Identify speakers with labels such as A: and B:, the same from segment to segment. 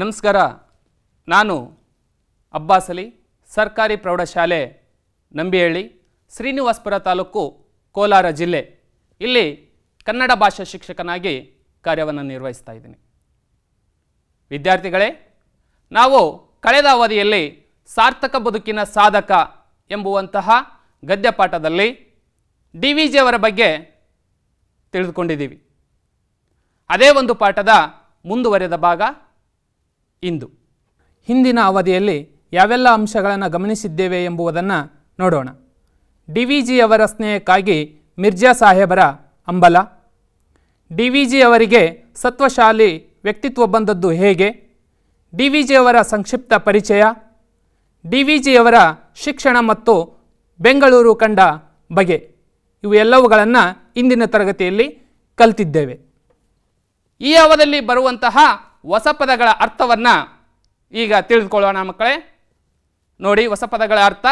A: ನಮಸ್ಕಾರ ನಾನು ಅಬ್ಬಾಸಲಿ ಸರ್ಕಾರಿ ಪ್ರೌಢಶಾಲೆ ನಂಬಿಹಳ್ಳಿ ಶ್ರೀನಿವಾಸಪುರ ತಾಲೂಕು ಕೋಲಾರ ಜಿಲ್ಲೆ ಇಲ್ಲಿ ಕನ್ನಡ ಭಾಷಾ ಶಿಕ್ಷಕನಾಗಿ ಕಾರ್ಯವನ್ನು ನಿರ್ವಹಿಸ್ತಾ ಇದ್ದೀನಿ ವಿದ್ಯಾರ್ಥಿಗಳೇ ನಾವು ಕಳೆದ ಅವಧಿಯಲ್ಲಿ ಸಾರ್ಥಕ ಬದುಕಿನ ಸಾಧಕ ಎಂಬುವಂತಹ ಗದ್ಯಪಾಠದಲ್ಲಿ ಡಿ ವಿ ಜಿಯವರ ಬಗ್ಗೆ ತಿಳಿದುಕೊಂಡಿದ್ದೀವಿ ಅದೇ ಒಂದು ಪಾಠದ ಮುಂದುವರೆದ ಭಾಗ ಇಂದು ಹಿಂದಿನ ಅವಧಿಯಲ್ಲಿ ಯಾವೆಲ್ಲ ಅಂಶಗಳನ್ನು ಗಮನಿಸಿದ್ದೇವೆ ಎಂಬುದನ್ನು ನೋಡೋಣ ಡಿ ವಿ ಜಿ ಅವರ ಸ್ನೇಹಕ್ಕಾಗಿ ಮಿರ್ಜಾ ಸಾಹೇಬರ ಅಂಬಲ ಡಿ ವಿ ಜಿ ಅವರಿಗೆ ಸತ್ವಶಾಲಿ ವ್ಯಕ್ತಿತ್ವ ಬಂದದ್ದು ಹೇಗೆ ಡಿ ವಿ ಅವರ ಸಂಕ್ಷಿಪ್ತ ಪರಿಚಯ ಡಿ ವಿ ಜಿಯವರ ಶಿಕ್ಷಣ ಮತ್ತು ಬೆಂಗಳೂರು ಕಂಡ ಬಗೆ ಇವೆಲ್ಲವುಗಳನ್ನು ಇಂದಿನ ತರಗತಿಯಲ್ಲಿ ಕಲ್ತಿದ್ದೇವೆ ಈ ಅವಧಿಯಲ್ಲಿ ಬರುವಂತಹ ಹೊಸ ಪದಗಳ ಅರ್ಥವನ್ನು ಈಗ ತಿಳಿದುಕೊಳ್ಳೋಣ ಮಕ್ಕಳೇ ನೋಡಿ ಹೊಸ ಪದಗಳ ಅರ್ಥ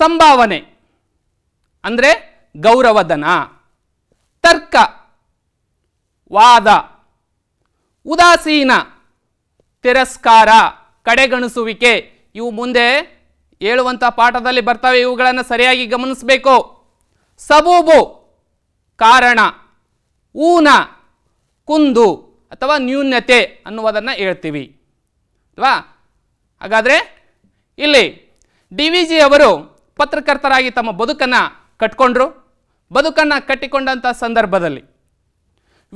A: ಸಂಭಾವನೆ ಅಂದರೆ ಗೌರವಧನ ತರ್ಕ ವಾದ ಉದಾಸೀನ ತಿರಸ್ಕಾರ ಕಡೆಗಣಿಸುವಿಕೆ ಇವು ಮುಂದೆ ಹೇಳುವಂಥ ಪಾಠದಲ್ಲಿ ಬರ್ತವೆ ಇವುಗಳನ್ನು ಸರಿಯಾಗಿ ಗಮನಿಸಬೇಕು ಸಬೂಬು ಕಾರಣ ಊನ ಕುಂದು ಅಥವಾ ನ್ಯೂನ್ಯತೆ ಅನ್ನುವುದನ್ನು ಹೇಳ್ತೀವಿ ಅಲ್ವಾ ಹಾಗಾದರೆ ಇಲ್ಲಿ ಡಿ ವಿ ಜಿ ಅವರು ಪತ್ರಕರ್ತರಾಗಿ ತಮ್ಮ ಬದುಕನ್ನು ಕಟ್ಕೊಂಡ್ರು ಬದುಕನ್ನು ಕಟ್ಟಿಕೊಂಡಂಥ ಸಂದರ್ಭದಲ್ಲಿ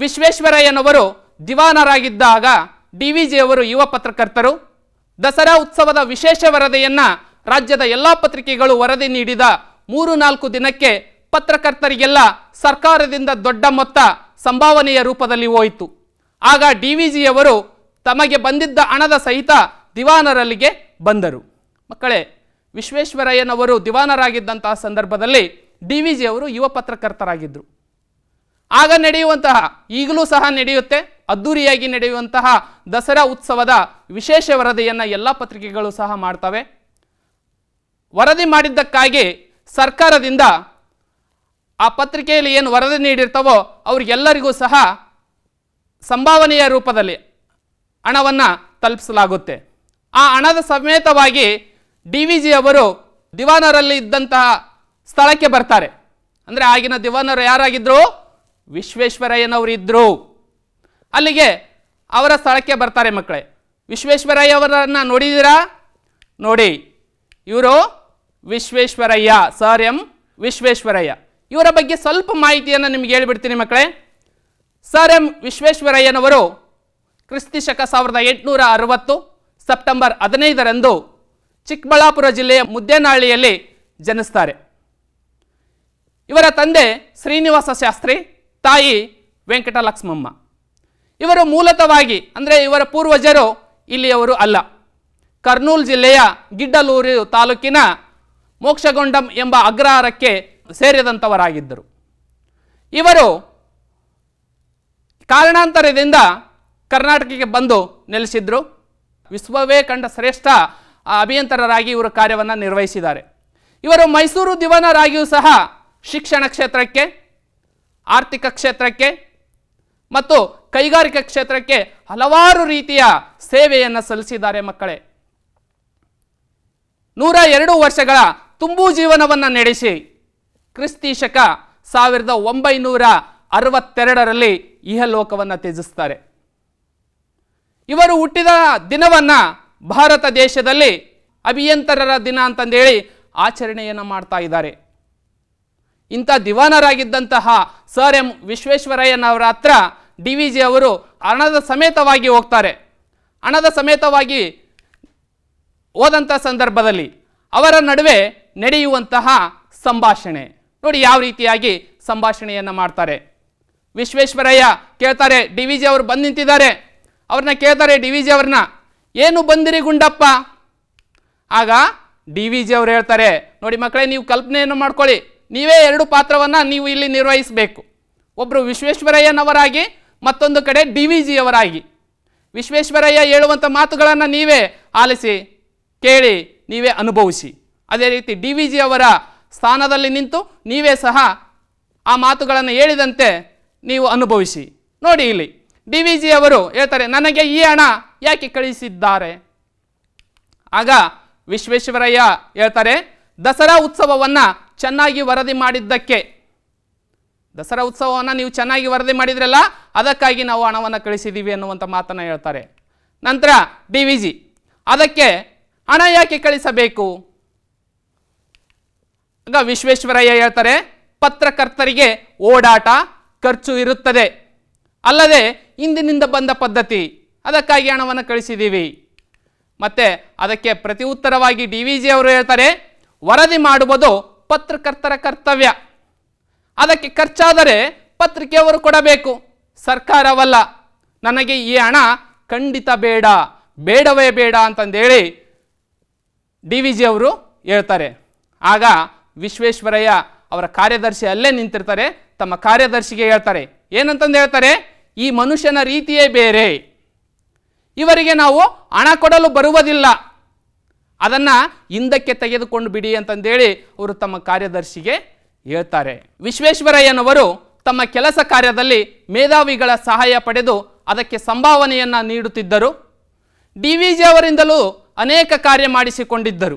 A: ವಿಶ್ವೇಶ್ವರಯ್ಯನವರು ದಿವಾನರಾಗಿದ್ದಾಗ ಡಿ ವಿ ಜಿ ಅವರು ಯುವ ಪತ್ರಕರ್ತರು ದಸರಾ ಉತ್ಸವದ ವಿಶೇಷ ವರದಿಯನ್ನು ರಾಜ್ಯದ ಎಲ್ಲ ಪತ್ರಿಕೆಗಳು ವರದಿ ನೀಡಿದ ಮೂರು ನಾಲ್ಕು ದಿನಕ್ಕೆ ಪತ್ರಕರ್ತರಿಗೆಲ್ಲ ಸರ್ಕಾರದಿಂದ ದೊಡ್ಡ ಮೊತ್ತ ಸಂಭಾವನೆಯ ರೂಪದಲ್ಲಿ ಹೋಯಿತು ಆಗ ಡಿ ವಿ ಜಿಯವರು ತಮಗೆ ಬಂದಿದ್ದ ಹಣದ ಸಹಿತ ದಿವಾನರಲ್ಲಿಗೆ ಬಂದರು ಮಕ್ಕಳೇ ವಿಶ್ವೇಶ್ವರಯ್ಯನವರು ದಿವಾನರಾಗಿದ್ದಂತಹ ಸಂದರ್ಭದಲ್ಲಿ ಡಿ ವಿ ಜಿಯವರು ಯುವ ಪತ್ರಕರ್ತರಾಗಿದ್ದರು ಆಗ ನಡೆಯುವಂತಹ ಈಗಲೂ ಸಹ ನಡೆಯುತ್ತೆ ಅದ್ದೂರಿಯಾಗಿ ನಡೆಯುವಂತಹ ದಸರಾ ಉತ್ಸವದ ವಿಶೇಷ ವರದಿಯನ್ನು ಎಲ್ಲ ಪತ್ರಿಕೆಗಳು ಸಹ ಮಾಡ್ತವೆ ವರದಿ ಮಾಡಿದ್ದಕ್ಕಾಗಿ ಸರ್ಕಾರದಿಂದ ಆ ಪತ್ರಿಕೆಯಲ್ಲಿ ಏನು ವರದಿ ನೀಡಿರ್ತವೋ ಅವ್ರಿಗೆಲ್ಲರಿಗೂ ಸಹ ಸಂಭಾವನೆಯ ರೂಪದಲ್ಲಿ ಹಣವನ್ನು ತಲುಪಿಸಲಾಗುತ್ತೆ ಆ ಹಣದ ಸಮೇತವಾಗಿ ಡಿ ವಿ ಜಿ ಅವರು ದಿವಾನರಲ್ಲಿ ಇದ್ದಂತಹ ಸ್ಥಳಕ್ಕೆ ಬರ್ತಾರೆ ಅಂದರೆ ಆಗಿನ ದಿವಾನರು ಯಾರಾಗಿದ್ದರು ಇದ್ದರು ಅಲ್ಲಿಗೆ ಅವರ ಸ್ಥಳಕ್ಕೆ ಬರ್ತಾರೆ ಮಕ್ಕಳೇ ವಿಶ್ವೇಶ್ವರಯ್ಯ ಅವರನ್ನು ನೋಡಿದ್ದೀರಾ ನೋಡಿ ಇವರು ವಿಶ್ವೇಶ್ವರಯ್ಯ ಸರ್ ಎಂ ವಿಶ್ವೇಶ್ವರಯ್ಯ ಇವರ ಬಗ್ಗೆ ಸ್ವಲ್ಪ ಮಾಹಿತಿಯನ್ನು ನಿಮಗೆ ಹೇಳಿಬಿಡ್ತೀನಿ ಮಕ್ಕಳೇ ಸರ್ ಎಂ ವಿಶ್ವೇಶ್ವರಯ್ಯನವರು ಕ್ರಿಸ್ತಿ ಶಕ ಸಾವಿರದ ಎಂಟುನೂರ ಅರವತ್ತು ಸೆಪ್ಟೆಂಬರ್ ಹದಿನೈದರಂದು ಚಿಕ್ಕಬಳ್ಳಾಪುರ ಜಿಲ್ಲೆಯ ಮುದ್ದೇನಹಳ್ಳಿಯಲ್ಲಿ ಜನಿಸ್ತಾರೆ ಇವರ ತಂದೆ ಶ್ರೀನಿವಾಸ ಶಾಸ್ತ್ರಿ ತಾಯಿ ವೆಂಕಟಲಕ್ಷ್ಮಮ್ಮ ಇವರು ಮೂಲತವಾಗಿ ಅಂದರೆ ಇವರ ಪೂರ್ವಜರು ಇಲ್ಲಿಯವರು ಅಲ್ಲ ಕರ್ನೂಲ್ ಜಿಲ್ಲೆಯ ಗಿಡ್ಡಲೂರು ತಾಲೂಕಿನ ಮೋಕ್ಷಗೊಂಡಂ ಎಂಬ ಅಗ್ರಹಾರಕ್ಕೆ ಸೇರಿದಂಥವರಾಗಿದ್ದರು ಇವರು ಕಾರಣಾಂತರದಿಂದ ಕರ್ನಾಟಕಕ್ಕೆ ಬಂದು ನೆಲೆಸಿದ್ರು ವಿಶ್ವವೇ ಕಂಡ ಶ್ರೇಷ್ಠ ಅಭಿಯಂತರರಾಗಿ ಇವರು ಕಾರ್ಯವನ್ನು ನಿರ್ವಹಿಸಿದ್ದಾರೆ ಇವರು ಮೈಸೂರು ದಿವನರಾಗಿಯೂ ಸಹ ಶಿಕ್ಷಣ ಕ್ಷೇತ್ರಕ್ಕೆ ಆರ್ಥಿಕ ಕ್ಷೇತ್ರಕ್ಕೆ ಮತ್ತು ಕೈಗಾರಿಕಾ ಕ್ಷೇತ್ರಕ್ಕೆ ಹಲವಾರು ರೀತಿಯ ಸೇವೆಯನ್ನು ಸಲ್ಲಿಸಿದ್ದಾರೆ ಮಕ್ಕಳೇ ನೂರ ಎರಡು ವರ್ಷಗಳ ತುಂಬು ಜೀವನವನ್ನು ನಡೆಸಿ ಕ್ರಿಸ್ತಿ ಶಕ ಸಾವಿರದ ಒಂಬೈನೂರ ಅರವತ್ತೆರಡರಲ್ಲಿ ಇಹಲೋಕವನ್ನು ತ್ಯಜಿಸ್ತಾರೆ ಇವರು ಹುಟ್ಟಿದ ದಿನವನ್ನು ಭಾರತ ದೇಶದಲ್ಲಿ ಅಭಿಯಂತರರ ದಿನ ಅಂತಂದೇಳಿ ಆಚರಣೆಯನ್ನು ಮಾಡ್ತಾ ಇದ್ದಾರೆ ಇಂಥ ದಿವಾನರಾಗಿದ್ದಂತಹ ಸರ್ ಎಂ ವಿಶ್ವೇಶ್ವರಯ್ಯನವರ ಹತ್ರ ಡಿ ವಿ ಜಿ ಅವರು ಹಣದ ಸಮೇತವಾಗಿ ಹೋಗ್ತಾರೆ ಹಣದ ಸಮೇತವಾಗಿ ಹೋದಂಥ ಸಂದರ್ಭದಲ್ಲಿ ಅವರ ನಡುವೆ ನಡೆಯುವಂತಹ ಸಂಭಾಷಣೆ ನೋಡಿ ಯಾವ ರೀತಿಯಾಗಿ ಸಂಭಾಷಣೆಯನ್ನು ಮಾಡ್ತಾರೆ ವಿಶ್ವೇಶ್ವರಯ್ಯ ಕೇಳ್ತಾರೆ ಡಿ ವಿ ಜಿ ಅವರು ಬಂದು ನಿಂತಿದ್ದಾರೆ ಅವ್ರನ್ನ ಕೇಳ್ತಾರೆ ಡಿ ವಿ ಜಿ ಅವ್ರನ್ನ ಏನು ಬಂದಿರಿ ಗುಂಡಪ್ಪ ಆಗ ಡಿ ವಿ ಜಿ ಅವ್ರು ಹೇಳ್ತಾರೆ ನೋಡಿ ಮಕ್ಕಳೇ ನೀವು ಕಲ್ಪನೆಯನ್ನು ಮಾಡ್ಕೊಳ್ಳಿ ನೀವೇ ಎರಡು ಪಾತ್ರವನ್ನು ನೀವು ಇಲ್ಲಿ ನಿರ್ವಹಿಸಬೇಕು ಒಬ್ಬರು ವಿಶ್ವೇಶ್ವರಯ್ಯನವರಾಗಿ ಮತ್ತೊಂದು ಕಡೆ ಡಿ ವಿ ಅವರಾಗಿ ವಿಶ್ವೇಶ್ವರಯ್ಯ ಹೇಳುವಂಥ ಮಾತುಗಳನ್ನು ನೀವೇ ಆಲಿಸಿ ಕೇಳಿ ನೀವೇ ಅನುಭವಿಸಿ ಅದೇ ರೀತಿ ಡಿ ವಿ ಅವರ ಸ್ಥಾನದಲ್ಲಿ ನಿಂತು ನೀವೇ ಸಹ ಆ ಮಾತುಗಳನ್ನು ಹೇಳಿದಂತೆ ನೀವು ಅನುಭವಿಸಿ ನೋಡಿ ಇಲ್ಲಿ ಡಿ ವಿ ಜಿ ಅವರು ಹೇಳ್ತಾರೆ ನನಗೆ ಈ ಹಣ ಯಾಕೆ ಕಳಿಸಿದ್ದಾರೆ ಆಗ ವಿಶ್ವೇಶ್ವರಯ್ಯ ಹೇಳ್ತಾರೆ ದಸರಾ ಉತ್ಸವವನ್ನು ಚೆನ್ನಾಗಿ ವರದಿ ಮಾಡಿದ್ದಕ್ಕೆ ದಸರಾ ಉತ್ಸವವನ್ನು ನೀವು ಚೆನ್ನಾಗಿ ವರದಿ ಮಾಡಿದ್ರಲ್ಲ ಅದಕ್ಕಾಗಿ ನಾವು ಹಣವನ್ನು ಕಳಿಸಿದ್ದೀವಿ ಅನ್ನುವಂಥ ಮಾತನ್ನು ಹೇಳ್ತಾರೆ ನಂತರ ಡಿ ವಿ ಜಿ ಅದಕ್ಕೆ ಹಣ ಯಾಕೆ ಕಳಿಸಬೇಕು ಆಗ ವಿಶ್ವೇಶ್ವರಯ್ಯ ಹೇಳ್ತಾರೆ ಪತ್ರಕರ್ತರಿಗೆ ಓಡಾಟ ಖರ್ಚು ಇರುತ್ತದೆ ಅಲ್ಲದೆ ಇಂದಿನಿಂದ ಬಂದ ಪದ್ಧತಿ ಅದಕ್ಕಾಗಿ ಹಣವನ್ನು ಕಳಿಸಿದ್ದೀವಿ ಮತ್ತೆ ಅದಕ್ಕೆ ಪ್ರತಿ ಉತ್ತರವಾಗಿ ಡಿ ವಿ ಜಿ ಅವರು ಹೇಳ್ತಾರೆ ವರದಿ ಮಾಡುವುದು ಪತ್ರಕರ್ತರ ಕರ್ತವ್ಯ ಅದಕ್ಕೆ ಖರ್ಚಾದರೆ ಪತ್ರಿಕೆಯವರು ಕೊಡಬೇಕು ಸರ್ಕಾರವಲ್ಲ ನನಗೆ ಈ ಹಣ ಖಂಡಿತ ಬೇಡ ಬೇಡವೇ ಬೇಡ ಅಂತಂದೇಳಿ ಡಿ ವಿ ಜಿ ಅವರು ಹೇಳ್ತಾರೆ ಆಗ ವಿಶ್ವೇಶ್ವರಯ್ಯ ಅವರ ಕಾರ್ಯದರ್ಶಿ ಅಲ್ಲೇ ನಿಂತಿರ್ತಾರೆ ತಮ್ಮ ಕಾರ್ಯದರ್ಶಿಗೆ ಹೇಳ್ತಾರೆ ಏನಂತಂದು ಹೇಳ್ತಾರೆ ಈ ಮನುಷ್ಯನ ರೀತಿಯೇ ಬೇರೆ ಇವರಿಗೆ ನಾವು ಹಣ ಕೊಡಲು ಬರುವುದಿಲ್ಲ ಅದನ್ನು ಹಿಂದಕ್ಕೆ ತೆಗೆದುಕೊಂಡು ಬಿಡಿ ಅಂತಂದೇಳಿ ಅವರು ತಮ್ಮ ಕಾರ್ಯದರ್ಶಿಗೆ ಹೇಳ್ತಾರೆ ವಿಶ್ವೇಶ್ವರಯ್ಯನವರು ತಮ್ಮ ಕೆಲಸ ಕಾರ್ಯದಲ್ಲಿ ಮೇಧಾವಿಗಳ ಸಹಾಯ ಪಡೆದು ಅದಕ್ಕೆ ಸಂಭಾವನೆಯನ್ನು ನೀಡುತ್ತಿದ್ದರು ಡಿ ವಿ ಜಿ ಅವರಿಂದಲೂ ಅನೇಕ ಕಾರ್ಯ ಮಾಡಿಸಿಕೊಂಡಿದ್ದರು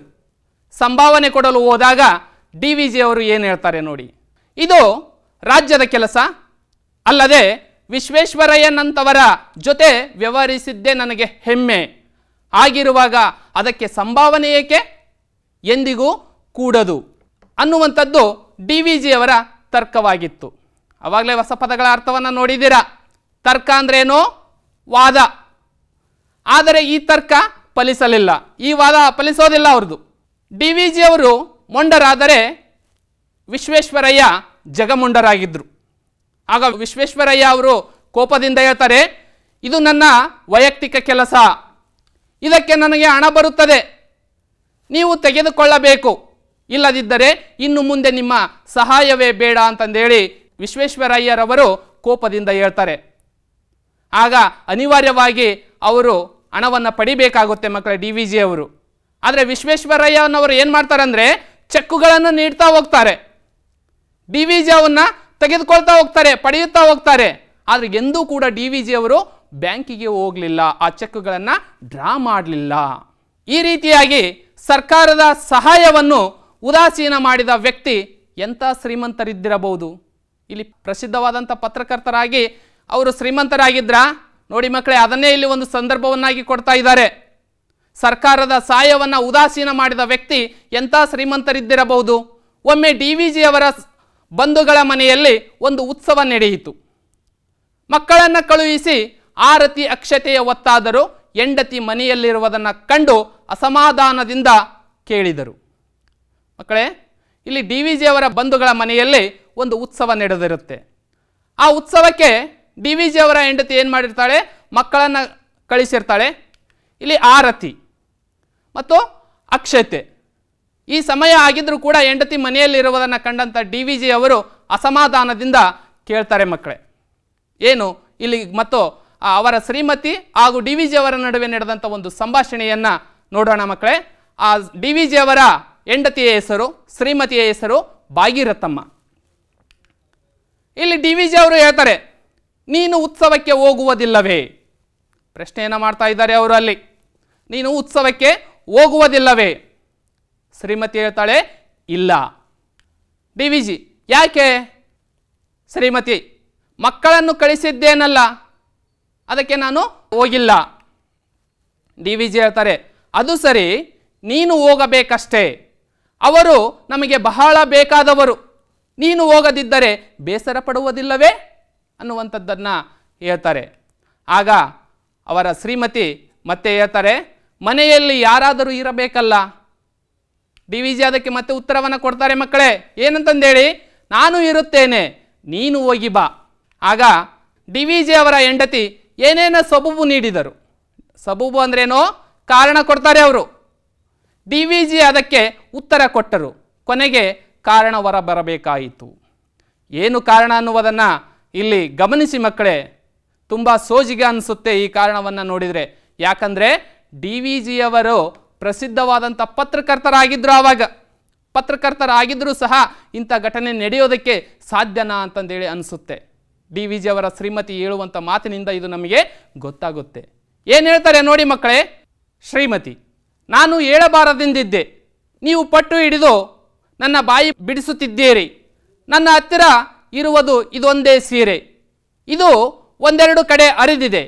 A: ಸಂಭಾವನೆ ಕೊಡಲು ಹೋದಾಗ ಡಿ ವಿ ಜಿ ಅವರು ಏನು ಹೇಳ್ತಾರೆ ನೋಡಿ ಇದು ರಾಜ್ಯದ ಕೆಲಸ ಅಲ್ಲದೆ ವಿಶ್ವೇಶ್ವರಯ್ಯನಂತವರ ಜೊತೆ ವ್ಯವಹರಿಸಿದ್ದೇ ನನಗೆ ಹೆಮ್ಮೆ ಆಗಿರುವಾಗ ಅದಕ್ಕೆ ಸಂಭಾವನೆ ಏಕೆ ಎಂದಿಗೂ ಕೂಡದು ಅನ್ನುವಂಥದ್ದು ಡಿ ವಿ ಜಿಯವರ ತರ್ಕವಾಗಿತ್ತು ಆವಾಗಲೇ ಹೊಸ ಪದಗಳ ಅರ್ಥವನ್ನು ನೋಡಿದ್ದೀರಾ ತರ್ಕ ಅಂದ್ರೇನೋ ವಾದ ಆದರೆ ಈ ತರ್ಕ ಫಲಿಸಲಿಲ್ಲ ಈ ವಾದ ಫಲಿಸೋದಿಲ್ಲ ಅವ್ರದ್ದು ಡಿ ವಿ ಜಿ ಅವರು ಮೊಂಡರಾದರೆ ವಿಶ್ವೇಶ್ವರಯ್ಯ ಜಗಮೊಂಡರಾಗಿದ್ದರು ಆಗ ವಿಶ್ವೇಶ್ವರಯ್ಯ ಅವರು ಕೋಪದಿಂದ ಹೇಳ್ತಾರೆ ಇದು ನನ್ನ ವೈಯಕ್ತಿಕ ಕೆಲಸ ಇದಕ್ಕೆ ನನಗೆ ಹಣ ಬರುತ್ತದೆ ನೀವು ತೆಗೆದುಕೊಳ್ಳಬೇಕು ಇಲ್ಲದಿದ್ದರೆ ಇನ್ನು ಮುಂದೆ ನಿಮ್ಮ ಸಹಾಯವೇ ಬೇಡ ಅಂತಂದೇಳಿ ವಿಶ್ವೇಶ್ವರಯ್ಯರವರು ಕೋಪದಿಂದ ಹೇಳ್ತಾರೆ ಆಗ ಅನಿವಾರ್ಯವಾಗಿ ಅವರು ಹಣವನ್ನು ಪಡಿಬೇಕಾಗುತ್ತೆ ಮಕ್ಕಳ ಡಿ ವಿ ಜಿ ಅವರು ಆದರೆ ವಿಶ್ವೇಶ್ವರಯ್ಯನವರು ಏನು ಮಾಡ್ತಾರೆ ಅಂದರೆ ಚೆಕ್ಕುಗಳನ್ನು ನೀಡ್ತಾ ಹೋಗ್ತಾರೆ ಡಿ ವಿ ಜಿಯನ್ನು ತೆಗೆದುಕೊಳ್ತಾ ಹೋಗ್ತಾರೆ ಪಡೆಯುತ್ತಾ ಹೋಗ್ತಾರೆ ಆದರೆ ಎಂದೂ ಕೂಡ ಡಿ ವಿ ಅವರು ಬ್ಯಾಂಕಿಗೆ ಹೋಗಲಿಲ್ಲ ಆ ಚೆಕ್ಗಳನ್ನು ಡ್ರಾ ಮಾಡಲಿಲ್ಲ ಈ ರೀತಿಯಾಗಿ ಸರ್ಕಾರದ ಸಹಾಯವನ್ನು ಉದಾಸೀನ ಮಾಡಿದ ವ್ಯಕ್ತಿ ಎಂಥ ಶ್ರೀಮಂತರಿದ್ದಿರಬಹುದು ಇಲ್ಲಿ ಪ್ರಸಿದ್ಧವಾದಂಥ ಪತ್ರಕರ್ತರಾಗಿ ಅವರು ಶ್ರೀಮಂತರಾಗಿದ್ದರ ನೋಡಿ ಮಕ್ಕಳೇ ಅದನ್ನೇ ಇಲ್ಲಿ ಒಂದು ಸಂದರ್ಭವನ್ನಾಗಿ ಕೊಡ್ತಾ ಇದ್ದಾರೆ ಸರ್ಕಾರದ ಸಹಾಯವನ್ನು ಉದಾಸೀನ ಮಾಡಿದ ವ್ಯಕ್ತಿ ಎಂಥ ಶ್ರೀಮಂತರಿದ್ದಿರಬಹುದು ಒಮ್ಮೆ ಡಿ ವಿ ಜಿ ಅವರ ಬಂಧುಗಳ ಮನೆಯಲ್ಲಿ ಒಂದು ಉತ್ಸವ ನಡೆಯಿತು ಮಕ್ಕಳನ್ನು ಕಳುಹಿಸಿ ಆರತಿ ಅಕ್ಷತೆಯ ಒತ್ತಾದರೂ ಹೆಂಡತಿ ಮನೆಯಲ್ಲಿರುವುದನ್ನು ಕಂಡು ಅಸಮಾಧಾನದಿಂದ ಕೇಳಿದರು ಮಕ್ಕಳೇ ಇಲ್ಲಿ ಡಿ ವಿ ಜಿ ಅವರ ಬಂಧುಗಳ ಮನೆಯಲ್ಲಿ ಒಂದು ಉತ್ಸವ ನಡೆದಿರುತ್ತೆ ಆ ಉತ್ಸವಕ್ಕೆ ಡಿ ವಿ ಜಿ ಅವರ ಹೆಂಡತಿ ಏನು ಮಾಡಿರ್ತಾಳೆ ಮಕ್ಕಳನ್ನು ಕಳಿಸಿರ್ತಾಳೆ ಇಲ್ಲಿ ಆರತಿ ಮತ್ತು ಅಕ್ಷತೆ ಈ ಸಮಯ ಆಗಿದ್ದರೂ ಕೂಡ ಹೆಂಡತಿ ಮನೆಯಲ್ಲಿರುವುದನ್ನು ಕಂಡಂಥ ಡಿ ವಿ ಜಿ ಅವರು ಅಸಮಾಧಾನದಿಂದ ಕೇಳ್ತಾರೆ ಮಕ್ಕಳೇ ಏನು ಇಲ್ಲಿ ಮತ್ತು ಅವರ ಶ್ರೀಮತಿ ಹಾಗೂ ಡಿ ವಿ ಜಿ ಅವರ ನಡುವೆ ನಡೆದಂಥ ಒಂದು ಸಂಭಾಷಣೆಯನ್ನು ನೋಡೋಣ ಮಕ್ಕಳೇ ಆ ಡಿ ವಿ ಜಿ ಅವರ ಹೆಂಡತಿಯ ಹೆಸರು ಶ್ರೀಮತಿಯ ಹೆಸರು ಭಾಗೀರಥಮ್ಮ ಇಲ್ಲಿ ಡಿ ವಿ ಜಿ ಅವರು ಹೇಳ್ತಾರೆ ನೀನು ಉತ್ಸವಕ್ಕೆ ಹೋಗುವುದಿಲ್ಲವೇ ಪ್ರಶ್ನೆಯನ್ನು ಮಾಡ್ತಾ ಇದ್ದಾರೆ ಅವರು ಅಲ್ಲಿ ನೀನು ಉತ್ಸವಕ್ಕೆ ಹೋಗುವುದಿಲ್ಲವೇ ಶ್ರೀಮತಿ ಹೇಳ್ತಾಳೆ ಇಲ್ಲ ಡಿ ವಿ ಜಿ ಯಾಕೆ ಶ್ರೀಮತಿ ಮಕ್ಕಳನ್ನು ಕಳಿಸಿದ್ದೇನಲ್ಲ ಅದಕ್ಕೆ ನಾನು ಹೋಗಿಲ್ಲ ಡಿ ವಿ ಜಿ ಹೇಳ್ತಾರೆ ಅದು ಸರಿ ನೀನು ಹೋಗಬೇಕಷ್ಟೇ ಅವರು ನಮಗೆ ಬಹಳ ಬೇಕಾದವರು ನೀನು ಹೋಗದಿದ್ದರೆ ಬೇಸರ ಪಡುವುದಿಲ್ಲವೇ ಅನ್ನುವಂಥದ್ದನ್ನು ಹೇಳ್ತಾರೆ ಆಗ ಅವರ ಶ್ರೀಮತಿ ಮತ್ತೆ ಹೇಳ್ತಾರೆ ಮನೆಯಲ್ಲಿ ಯಾರಾದರೂ ಇರಬೇಕಲ್ಲ ಡಿ ವಿ ಜಿ ಅದಕ್ಕೆ ಮತ್ತೆ ಉತ್ತರವನ್ನು ಕೊಡ್ತಾರೆ ಮಕ್ಕಳೇ ಏನಂತಂದೇಳಿ ನಾನು ಇರುತ್ತೇನೆ ನೀನು ಹೋಗಿ ಬಾ ಆಗ ಡಿ ವಿ ಜಿ ಅವರ ಹೆಂಡತಿ ಏನೇನೋ ಸಬೂಬು ನೀಡಿದರು ಸಬೂಬು ಅಂದ್ರೇನೋ ಕಾರಣ ಕೊಡ್ತಾರೆ ಅವರು ಡಿ ವಿ ಜಿ ಅದಕ್ಕೆ ಉತ್ತರ ಕೊಟ್ಟರು ಕೊನೆಗೆ ಕಾರಣ ಹೊರ ಬರಬೇಕಾಯಿತು ಏನು ಕಾರಣ ಅನ್ನುವುದನ್ನು ಇಲ್ಲಿ ಗಮನಿಸಿ ಮಕ್ಕಳೇ ತುಂಬ ಸೋಜಿಗೆ ಅನಿಸುತ್ತೆ ಈ ಕಾರಣವನ್ನು ನೋಡಿದರೆ ಯಾಕಂದರೆ ಡಿ ವಿ ಜಿಯವರು ಪ್ರಸಿದ್ಧವಾದಂಥ ಪತ್ರಕರ್ತರಾಗಿದ್ದರು ಆವಾಗ ಪತ್ರಕರ್ತರಾಗಿದ್ದರೂ ಸಹ ಇಂಥ ಘಟನೆ ನಡೆಯೋದಕ್ಕೆ ಸಾಧ್ಯನಾ ಅಂತಂದೇಳಿ ಅನಿಸುತ್ತೆ ಡಿ ವಿ ಜಿಯವರ ಶ್ರೀಮತಿ ಹೇಳುವಂಥ ಮಾತಿನಿಂದ ಇದು ನಮಗೆ ಗೊತ್ತಾಗುತ್ತೆ ಏನು ಹೇಳ್ತಾರೆ ನೋಡಿ ಮಕ್ಕಳೇ ಶ್ರೀಮತಿ ನಾನು ಹೇಳಬಾರದೆಂದಿದ್ದೆ ನೀವು ಪಟ್ಟು ಹಿಡಿದು ನನ್ನ ಬಾಯಿ ಬಿಡಿಸುತ್ತಿದ್ದೀರಿ ನನ್ನ ಹತ್ತಿರ ಇರುವುದು ಇದೊಂದೇ ಸೀರೆ ಇದು ಒಂದೆರಡು ಕಡೆ ಅರಿದಿದೆ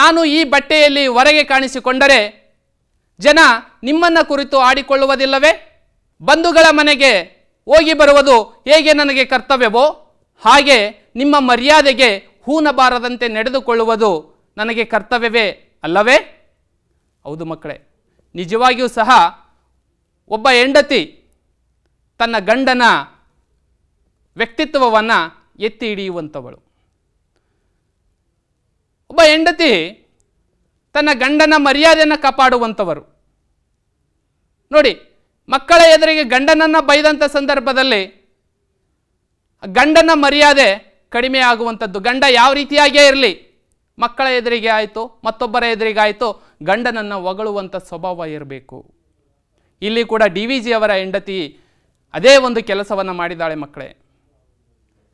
A: ನಾನು ಈ ಬಟ್ಟೆಯಲ್ಲಿ ಹೊರಗೆ ಕಾಣಿಸಿಕೊಂಡರೆ ಜನ ನಿಮ್ಮನ್ನು ಕುರಿತು ಆಡಿಕೊಳ್ಳುವುದಿಲ್ಲವೇ ಬಂಧುಗಳ ಮನೆಗೆ ಹೋಗಿ ಬರುವುದು ಹೇಗೆ ನನಗೆ ಕರ್ತವ್ಯವೋ ಹಾಗೆ ನಿಮ್ಮ ಮರ್ಯಾದೆಗೆ ಹೂನಬಾರದಂತೆ ನಡೆದುಕೊಳ್ಳುವುದು ನನಗೆ ಕರ್ತವ್ಯವೇ ಅಲ್ಲವೇ ಹೌದು ಮಕ್ಕಳೇ ನಿಜವಾಗಿಯೂ ಸಹ ಒಬ್ಬ ಹೆಂಡತಿ ತನ್ನ ಗಂಡನ ವ್ಯಕ್ತಿತ್ವವನ್ನು ಎತ್ತಿ ಹಿಡಿಯುವಂಥವಳು ಒಬ್ಬ ಹೆಂಡತಿ ತನ್ನ ಗಂಡನ ಮರ್ಯಾದೆಯನ್ನು ಕಾಪಾಡುವಂಥವರು ನೋಡಿ ಮಕ್ಕಳ ಎದುರಿಗೆ ಗಂಡನನ್ನು ಬೈದಂಥ ಸಂದರ್ಭದಲ್ಲಿ ಗಂಡನ ಮರ್ಯಾದೆ ಕಡಿಮೆ ಆಗುವಂಥದ್ದು ಗಂಡ ಯಾವ ರೀತಿಯಾಗಿಯೇ ಇರಲಿ ಮಕ್ಕಳ ಎದುರಿಗೆ ಆಯಿತು ಮತ್ತೊಬ್ಬರ ಎದುರಿಗಾಯಿತು ಗಂಡನನ್ನು ಹೊಗಳುವಂಥ ಸ್ವಭಾವ ಇರಬೇಕು ಇಲ್ಲಿ ಕೂಡ ಡಿ ವಿ ಜಿ ಅವರ ಹೆಂಡತಿ ಅದೇ ಒಂದು ಕೆಲಸವನ್ನು ಮಾಡಿದ್ದಾಳೆ ಮಕ್ಕಳೇ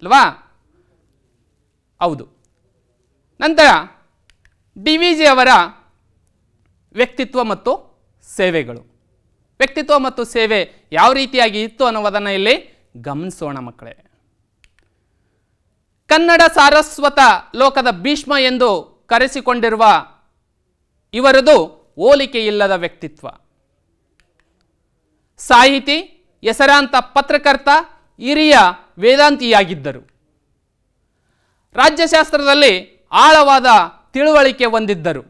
A: ಅಲ್ವಾ ಹೌದು ನಂತರ ಡಿ ವಿ ಜಿ ಅವರ ವ್ಯಕ್ತಿತ್ವ ಮತ್ತು ಸೇವೆಗಳು ವ್ಯಕ್ತಿತ್ವ ಮತ್ತು ಸೇವೆ ಯಾವ ರೀತಿಯಾಗಿ ಇತ್ತು ಅನ್ನುವುದನ್ನು ಇಲ್ಲಿ ಗಮನಿಸೋಣ ಮಕ್ಕಳೇ ಕನ್ನಡ ಸಾರಸ್ವತ ಲೋಕದ ಭೀಷ್ಮ ಎಂದು ಕರೆಸಿಕೊಂಡಿರುವ ಇವರದು ಹೋಲಿಕೆ ಇಲ್ಲದ ವ್ಯಕ್ತಿತ್ವ ಸಾಹಿತಿ ಹೆಸರಾಂತ ಪತ್ರಕರ್ತ ಹಿರಿಯ ವೇದಾಂತಿಯಾಗಿದ್ದರು ರಾಜ್ಯಶಾಸ್ತ್ರದಲ್ಲಿ ಆಳವಾದ ತಿಳುವಳಿಕೆ ಹೊಂದಿದ್ದರು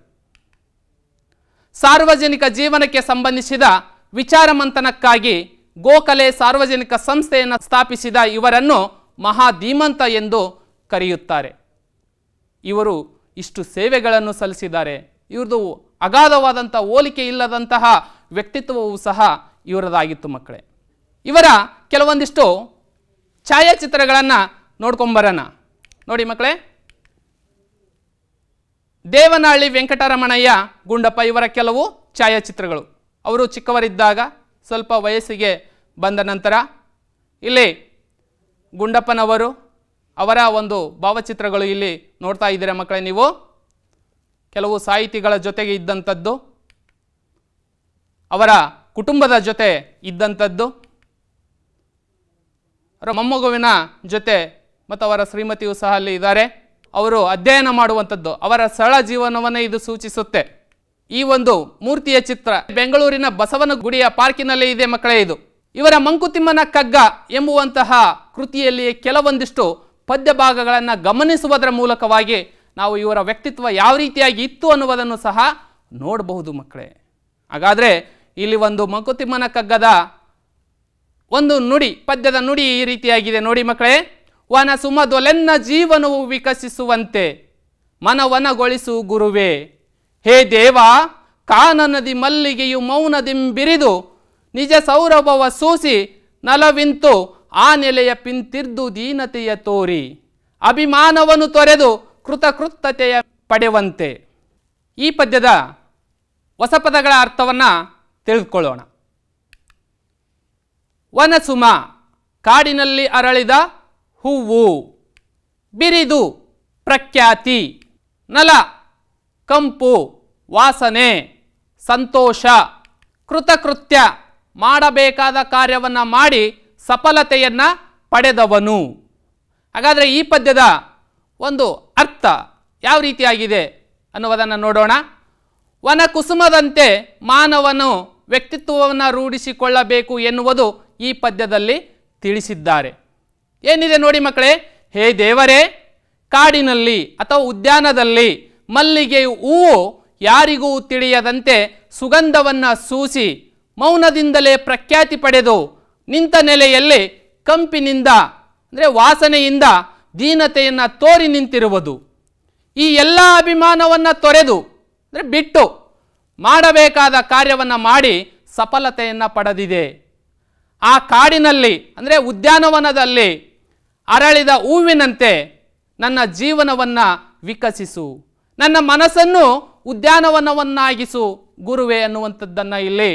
A: ಸಾರ್ವಜನಿಕ ಜೀವನಕ್ಕೆ ಸಂಬಂಧಿಸಿದ ವಿಚಾರ ಮಂಥನಕ್ಕಾಗಿ ಗೋಖಲೆ ಸಾರ್ವಜನಿಕ ಸಂಸ್ಥೆಯನ್ನು ಸ್ಥಾಪಿಸಿದ ಇವರನ್ನು ಮಹಾಧೀಮಂತ ಎಂದು ಕರೆಯುತ್ತಾರೆ ಇವರು ಇಷ್ಟು ಸೇವೆಗಳನ್ನು ಸಲ್ಲಿಸಿದ್ದಾರೆ ಇವ್ರದ್ದು ಅಗಾಧವಾದಂಥ ಹೋಲಿಕೆ ಇಲ್ಲದಂತಹ ವ್ಯಕ್ತಿತ್ವವೂ ಸಹ ಇವರದಾಗಿತ್ತು ಮಕ್ಕಳೇ ಇವರ ಕೆಲವೊಂದಿಷ್ಟು ಛಾಯಾಚಿತ್ರಗಳನ್ನು ನೋಡ್ಕೊಂಬರೋಣ ನೋಡಿ ಮಕ್ಕಳೇ ದೇವನಹಳ್ಳಿ ವೆಂಕಟರಮಣಯ್ಯ ಗುಂಡಪ್ಪ ಇವರ ಕೆಲವು ಛಾಯಾಚಿತ್ರಗಳು ಅವರು ಚಿಕ್ಕವರಿದ್ದಾಗ ಸ್ವಲ್ಪ ವಯಸ್ಸಿಗೆ ಬಂದ ನಂತರ ಇಲ್ಲಿ ಗುಂಡಪ್ಪನವರು ಅವರ ಒಂದು ಭಾವಚಿತ್ರಗಳು ಇಲ್ಲಿ ನೋಡ್ತಾ ಇದ್ದೀರ ಮಕ್ಕಳೇ ನೀವು ಕೆಲವು ಸಾಹಿತಿಗಳ ಜೊತೆಗೆ ಇದ್ದಂಥದ್ದು ಅವರ ಕುಟುಂಬದ ಜೊತೆ ಇದ್ದಂಥದ್ದು ಅವರ ಮೊಮ್ಮಗುವಿನ ಜೊತೆ ಮತ್ತು ಅವರ ಶ್ರೀಮತಿಯು ಸಹ ಅಲ್ಲಿ ಇದ್ದಾರೆ ಅವರು ಅಧ್ಯಯನ ಮಾಡುವಂಥದ್ದು ಅವರ ಸರಳ ಜೀವನವನ್ನೇ ಇದು ಸೂಚಿಸುತ್ತೆ ಈ ಒಂದು ಮೂರ್ತಿಯ ಚಿತ್ರ ಬೆಂಗಳೂರಿನ ಬಸವನ ಗುಡಿಯ ಪಾರ್ಕಿನಲ್ಲಿ ಇದೆ ಮಕ್ಕಳೇ ಇದು ಇವರ ಮಂಕುತಿಮ್ಮನ ಕಗ್ಗ ಎಂಬುವಂತಹ ಕೃತಿಯಲ್ಲಿ ಕೆಲವೊಂದಿಷ್ಟು ಪದ್ಯ ಭಾಗಗಳನ್ನು ಗಮನಿಸುವುದರ ಮೂಲಕವಾಗಿ ನಾವು ಇವರ ವ್ಯಕ್ತಿತ್ವ ಯಾವ ರೀತಿಯಾಗಿ ಇತ್ತು ಅನ್ನುವುದನ್ನು ಸಹ ನೋಡಬಹುದು ಮಕ್ಕಳೇ ಹಾಗಾದರೆ ಇಲ್ಲಿ ಒಂದು ಮಂಕುತಿಮ್ಮನ ಕಗ್ಗದ ಒಂದು ನುಡಿ ಪದ್ಯದ ನುಡಿ ಈ ರೀತಿಯಾಗಿದೆ ನೋಡಿ ಮಕ್ಕಳೇ ವನಸುಮದೊಲೆನ್ನ ಜೀವನವು ವಿಕಸಿಸುವಂತೆ ಮನವನಗೊಳಿಸು ಗುರುವೇ ಹೇ ದೇವ ಕಾನನದಿ ಮಲ್ಲಿಗೆಯು ಮೌನದಿಂಬಿರಿದು ನಿಜ ಸೌರಭವ ಸೂಸಿ ನಲವಿಂತು ಆ ನೆಲೆಯ ಪಿಂತಿರ್ದು ದೀನತೆಯ ತೋರಿ ಅಭಿಮಾನವನ್ನು ತೊರೆದು ಕೃತಕೃತ್ತತೆಯ ಪಡೆವಂತೆ ಈ ಪದ್ಯದ ಹೊಸ ಪದಗಳ ಅರ್ಥವನ್ನು ತಿಳಿದುಕೊಳ್ಳೋಣ ವನಸುಮ ಕಾಡಿನಲ್ಲಿ ಅರಳಿದ ಹೂವು ಬಿರಿದು ಪ್ರಖ್ಯಾತಿ ನಲ ಕಂಪು ವಾಸನೆ ಸಂತೋಷ ಕೃತಕೃತ್ಯ ಮಾಡಬೇಕಾದ ಕಾರ್ಯವನ್ನು ಮಾಡಿ ಸಫಲತೆಯನ್ನು ಪಡೆದವನು ಹಾಗಾದರೆ ಈ ಪದ್ಯದ ಒಂದು ಅರ್ಥ ಯಾವ ರೀತಿಯಾಗಿದೆ ಅನ್ನುವುದನ್ನು ನೋಡೋಣ ವನಕುಸುಮದಂತೆ ಮಾನವನು ವ್ಯಕ್ತಿತ್ವವನ್ನು ರೂಢಿಸಿಕೊಳ್ಳಬೇಕು ಎನ್ನುವುದು ಈ ಪದ್ಯದಲ್ಲಿ ತಿಳಿಸಿದ್ದಾರೆ ಏನಿದೆ ನೋಡಿ ಮಕ್ಕಳೇ ಹೇ ದೇವರೇ ಕಾಡಿನಲ್ಲಿ ಅಥವಾ ಉದ್ಯಾನದಲ್ಲಿ ಮಲ್ಲಿಗೆ ಹೂವು ಯಾರಿಗೂ ತಿಳಿಯದಂತೆ ಸುಗಂಧವನ್ನು ಸೂಸಿ ಮೌನದಿಂದಲೇ ಪ್ರಖ್ಯಾತಿ ಪಡೆದು ನಿಂತ ನೆಲೆಯಲ್ಲಿ ಕಂಪಿನಿಂದ ಅಂದರೆ ವಾಸನೆಯಿಂದ ದೀನತೆಯನ್ನು ತೋರಿ ನಿಂತಿರುವುದು ಈ ಎಲ್ಲ ಅಭಿಮಾನವನ್ನು ತೊರೆದು ಅಂದರೆ ಬಿಟ್ಟು ಮಾಡಬೇಕಾದ ಕಾರ್ಯವನ್ನು ಮಾಡಿ ಸಫಲತೆಯನ್ನು ಪಡೆದಿದೆ ಆ ಕಾಡಿನಲ್ಲಿ ಅಂದರೆ ಉದ್ಯಾನವನದಲ್ಲಿ ಅರಳಿದ ಹೂವಿನಂತೆ ನನ್ನ ಜೀವನವನ್ನು ವಿಕಸಿಸು ನನ್ನ ಮನಸ್ಸನ್ನು ಉದ್ಯಾನವನವನ್ನಾಗಿಸು ಗುರುವೆ ಅನ್ನುವಂಥದ್ದನ್ನು ಇಲ್ಲಿ